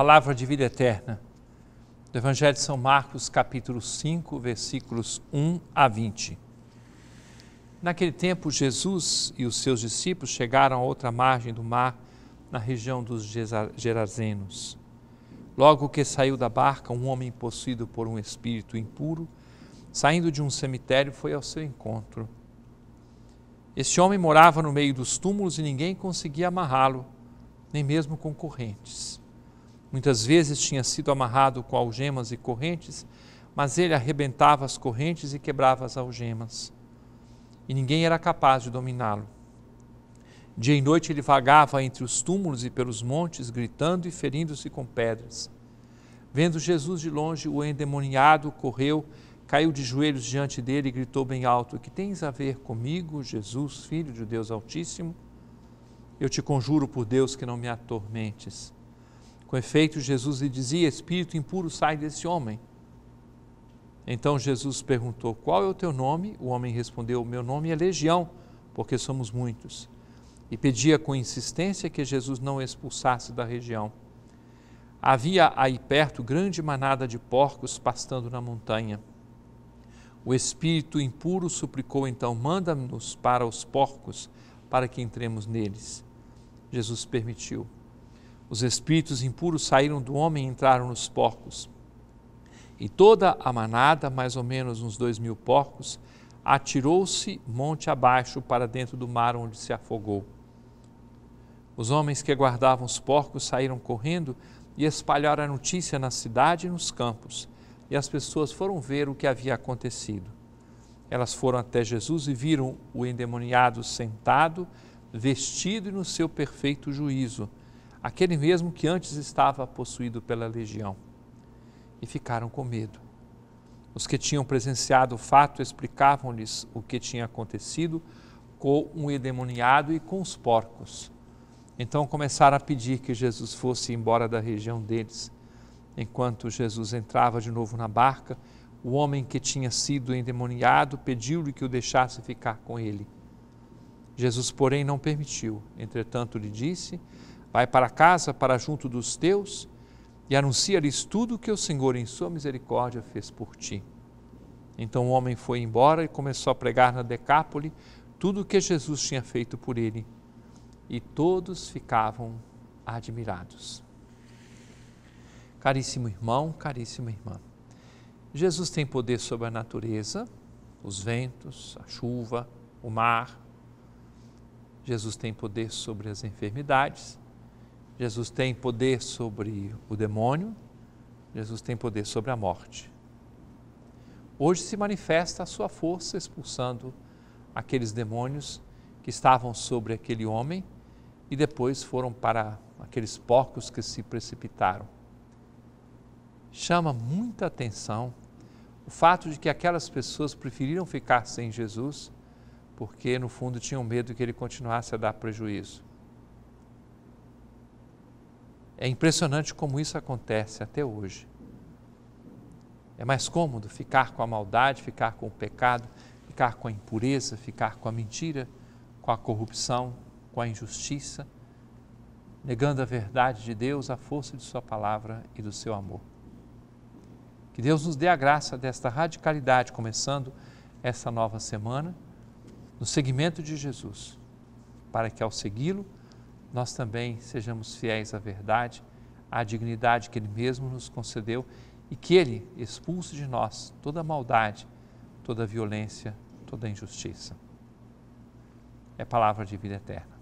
palavra de vida eterna, do Evangelho de São Marcos, capítulo 5, versículos 1 a 20. Naquele tempo, Jesus e os seus discípulos chegaram a outra margem do mar, na região dos Gerazenos. Logo que saiu da barca, um homem possuído por um espírito impuro, saindo de um cemitério, foi ao seu encontro. Este homem morava no meio dos túmulos e ninguém conseguia amarrá-lo, nem mesmo concorrentes. Muitas vezes tinha sido amarrado com algemas e correntes, mas ele arrebentava as correntes e quebrava as algemas. E ninguém era capaz de dominá-lo. Dia e noite ele vagava entre os túmulos e pelos montes, gritando e ferindo-se com pedras. Vendo Jesus de longe, o endemoniado correu, caiu de joelhos diante dele e gritou bem alto: Que tens a ver comigo, Jesus, filho de Deus Altíssimo? Eu te conjuro por Deus que não me atormentes. Com efeito, Jesus lhe dizia: Espírito impuro, sai desse homem. Então Jesus perguntou: Qual é o teu nome? O homem respondeu: Meu nome é Legião, porque somos muitos. E pedia com insistência que Jesus não expulsasse da região. Havia aí perto grande manada de porcos pastando na montanha. O espírito impuro suplicou então: Manda-nos para os porcos, para que entremos neles. Jesus permitiu. Os espíritos impuros saíram do homem e entraram nos porcos. E toda a manada, mais ou menos uns dois mil porcos, atirou-se monte abaixo para dentro do mar onde se afogou. Os homens que guardavam os porcos saíram correndo e espalharam a notícia na cidade e nos campos. E as pessoas foram ver o que havia acontecido. Elas foram até Jesus e viram o endemoniado sentado, vestido e no seu perfeito juízo aquele mesmo que antes estava possuído pela legião, e ficaram com medo. Os que tinham presenciado o fato explicavam-lhes o que tinha acontecido com um endemoniado e com os porcos. Então começaram a pedir que Jesus fosse embora da região deles. Enquanto Jesus entrava de novo na barca, o homem que tinha sido endemoniado pediu-lhe que o deixasse ficar com ele. Jesus, porém, não permitiu. Entretanto, lhe disse: Vai para casa, para junto dos teus, e anuncia-lhes tudo o que o Senhor, em sua misericórdia, fez por ti. Então o homem foi embora e começou a pregar na Decápole tudo o que Jesus tinha feito por ele. E todos ficavam admirados. Caríssimo irmão, caríssima irmã, Jesus tem poder sobre a natureza, os ventos, a chuva, o mar. Jesus tem poder sobre as enfermidades. Jesus tem poder sobre o demônio, Jesus tem poder sobre a morte. Hoje se manifesta a sua força expulsando aqueles demônios que estavam sobre aquele homem e depois foram para aqueles porcos que se precipitaram. Chama muita atenção o fato de que aquelas pessoas preferiram ficar sem Jesus porque, no fundo, tinham medo que ele continuasse a dar prejuízo. É impressionante como isso acontece até hoje. É mais cômodo ficar com a maldade, ficar com o pecado, ficar com a impureza, ficar com a mentira, com a corrupção, com a injustiça, negando a verdade de Deus, a força de Sua palavra e do seu amor. Que Deus nos dê a graça desta radicalidade, começando essa nova semana, no seguimento de Jesus, para que ao segui-lo, nós também sejamos fiéis à verdade, à dignidade que Ele mesmo nos concedeu e que Ele expulse de nós toda maldade, toda violência, toda injustiça. É palavra de vida eterna.